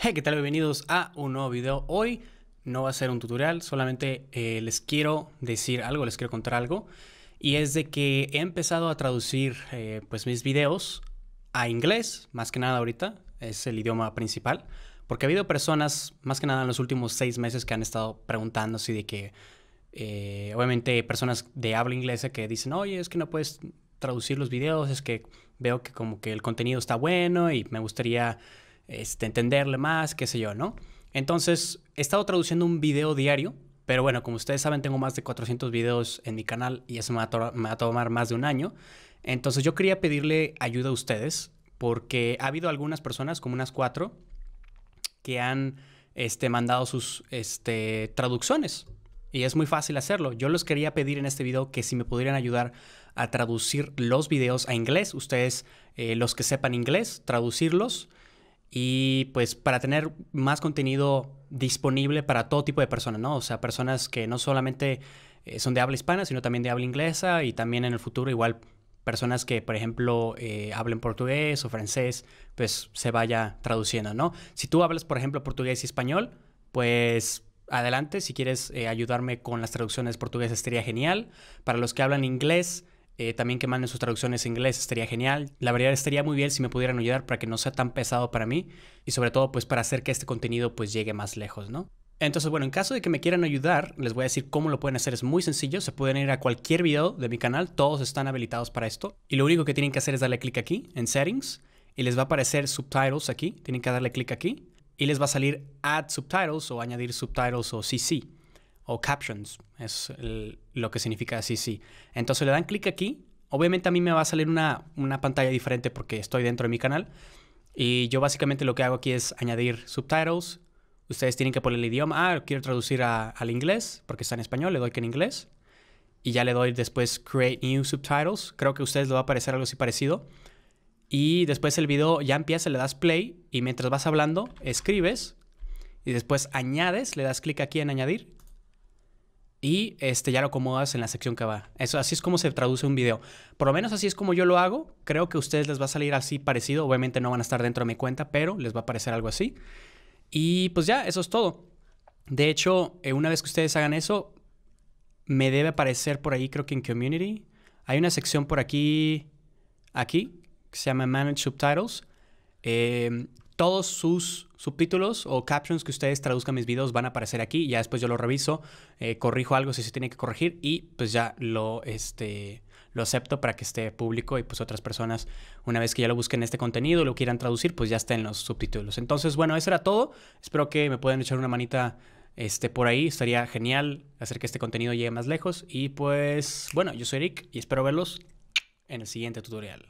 Hey, ¿qué tal? Bienvenidos a un nuevo video. Hoy no va a ser un tutorial, solamente eh, les quiero decir algo, les quiero contar algo. Y es de que he empezado a traducir eh, pues mis videos a inglés, más que nada ahorita, es el idioma principal. Porque ha habido personas, más que nada en los últimos seis meses, que han estado preguntando así de que, eh, obviamente, personas de habla inglesa que dicen, oye, es que no puedes traducir los videos, es que veo que como que el contenido está bueno y me gustaría este, entenderle más, qué sé yo, ¿no? Entonces, he estado traduciendo un video diario, pero bueno, como ustedes saben, tengo más de 400 videos en mi canal y eso me va a, tomar más de un año. Entonces, yo quería pedirle ayuda a ustedes porque ha habido algunas personas, como unas cuatro, que han este, mandado sus este, traducciones. Y es muy fácil hacerlo. Yo les quería pedir en este video que si me pudieran ayudar a traducir los videos a inglés, ustedes, eh, los que sepan inglés, traducirlos y pues para tener más contenido disponible para todo tipo de personas, ¿no? O sea, personas que no solamente eh, son de habla hispana, sino también de habla inglesa y también en el futuro igual personas que, por ejemplo, eh, hablen portugués o francés, pues se vaya traduciendo, ¿no? Si tú hablas, por ejemplo, portugués y español, pues adelante, si quieres eh, ayudarme con las traducciones portuguesas, estaría genial. Para los que hablan inglés, eh, también que manden sus traducciones en inglés, estaría genial. La verdad estaría muy bien si me pudieran ayudar para que no sea tan pesado para mí y sobre todo pues para hacer que este contenido pues llegue más lejos, ¿no? Entonces, bueno, en caso de que me quieran ayudar, les voy a decir cómo lo pueden hacer. Es muy sencillo, se pueden ir a cualquier video de mi canal, todos están habilitados para esto. Y lo único que tienen que hacer es darle clic aquí, en Settings, y les va a aparecer Subtitles aquí, tienen que darle clic aquí, y les va a salir Add Subtitles o Añadir Subtitles o CC o captions, es lo que significa sí. Entonces le dan clic aquí. Obviamente a mí me va a salir una, pantalla diferente porque estoy dentro de mi canal. Y yo básicamente lo que hago aquí es añadir subtitles. Ustedes tienen que poner el idioma. Ah, quiero traducir al inglés porque está en español. Le doy que en inglés. Y ya le doy después Create New Subtitles. Creo que a ustedes les va a aparecer algo así parecido. Y después el video ya empieza, le das play y mientras vas hablando, escribes. Y después añades, le das clic aquí en añadir y este, ya lo acomodas en la sección que va. Eso, así es como se traduce un video. Por lo menos así es como yo lo hago. Creo que a ustedes les va a salir así parecido. Obviamente no van a estar dentro de mi cuenta, pero les va a parecer algo así. Y pues ya, eso es todo. De hecho, eh, una vez que ustedes hagan eso, me debe aparecer por ahí, creo que en Community. Hay una sección por aquí, aquí, que se llama Manage Subtitles. Eh, todos sus subtítulos o captions que ustedes traduzcan mis videos van a aparecer aquí. Ya después yo lo reviso, eh, corrijo algo si se tiene que corregir y pues ya lo, este, lo acepto para que esté público y pues otras personas, una vez que ya lo busquen este contenido, lo quieran traducir, pues ya estén los subtítulos. Entonces, bueno, eso era todo. Espero que me puedan echar una manita este, por ahí. Estaría genial hacer que este contenido llegue más lejos. Y pues, bueno, yo soy Eric y espero verlos en el siguiente tutorial.